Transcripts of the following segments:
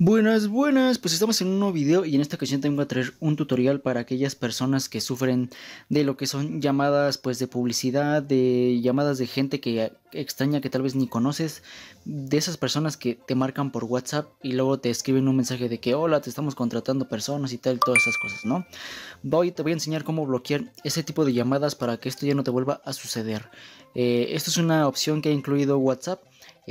Buenas, buenas, pues estamos en un nuevo video y en esta ocasión tengo a traer un tutorial para aquellas personas que sufren de lo que son llamadas pues de publicidad, de llamadas de gente que extraña que tal vez ni conoces, de esas personas que te marcan por WhatsApp y luego te escriben un mensaje de que hola, te estamos contratando personas y tal, todas esas cosas, ¿no? Voy, te voy a enseñar cómo bloquear ese tipo de llamadas para que esto ya no te vuelva a suceder. Eh, esto es una opción que ha incluido WhatsApp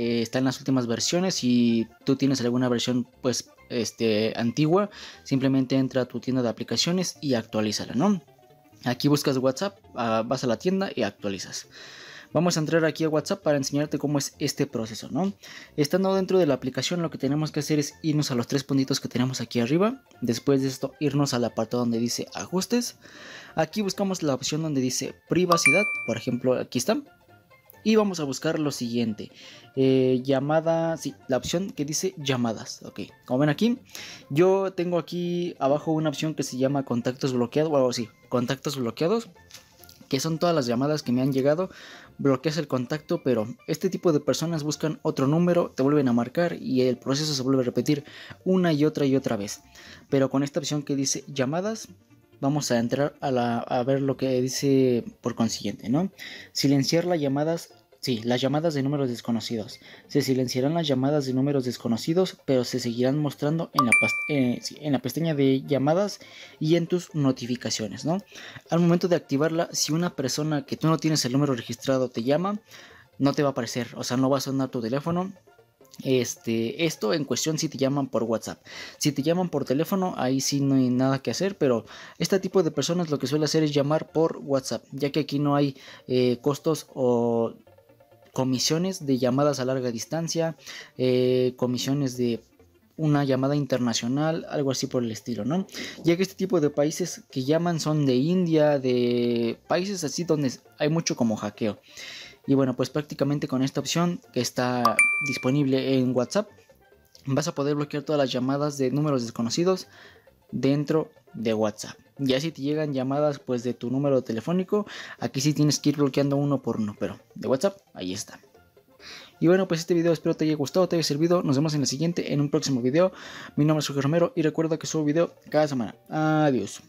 eh, está en las últimas versiones. Si tú tienes alguna versión pues este, antigua, simplemente entra a tu tienda de aplicaciones y actualízala, ¿no? Aquí buscas WhatsApp, ah, vas a la tienda y actualizas. Vamos a entrar aquí a WhatsApp para enseñarte cómo es este proceso, ¿no? Estando dentro de la aplicación lo que tenemos que hacer es irnos a los tres puntitos que tenemos aquí arriba. Después de esto irnos a la parte donde dice ajustes. Aquí buscamos la opción donde dice privacidad, por ejemplo aquí está. Y vamos a buscar lo siguiente. llamadas, eh, llamada, sí, la opción que dice llamadas. Ok, como ven aquí, yo tengo aquí abajo una opción que se llama contactos bloqueados, o algo así, contactos bloqueados, que son todas las llamadas que me han llegado. Bloqueas el contacto, pero este tipo de personas buscan otro número, te vuelven a marcar y el proceso se vuelve a repetir una y otra y otra vez. Pero con esta opción que dice llamadas, vamos a entrar a, ver lo que dice por consiguiente, ¿no? Silenciar las llamadas Sí, las llamadas de números desconocidos. Se silenciarán las llamadas de números desconocidos, pero se seguirán mostrando en la, eh, en la, pestaña de llamadas y en tus notificaciones, ¿no? Al momento de activarla, si una persona que tú no tienes el número registrado te llama, no te va a aparecer, o sea, no va a sonar tu teléfono, este, esto en cuestión si te llaman por WhatsApp. Si te llaman por teléfono, ahí sí no hay nada que hacer, pero este tipo de personas lo que suele hacer es llamar por WhatsApp, ya que aquí no hay eh, costos o comisiones de llamadas a larga distancia, eh, comisiones de una llamada internacional, algo así por el estilo, ¿no? Ya que este tipo de países que llaman son de India, de países así donde hay mucho como hackeo. Y bueno, pues prácticamente con esta opción que está disponible en WhatsApp, vas a poder bloquear todas las llamadas de números desconocidos dentro de WhatsApp. Ya si te llegan llamadas pues de tu número telefónico, aquí sí tienes que ir bloqueando uno por uno, pero de WhatsApp ahí está. Y bueno, pues este video espero te haya gustado, te haya servido. Nos vemos en el siguiente, en un próximo video. Mi nombre es Jorge Romero y recuerda que subo video cada semana. Adiós.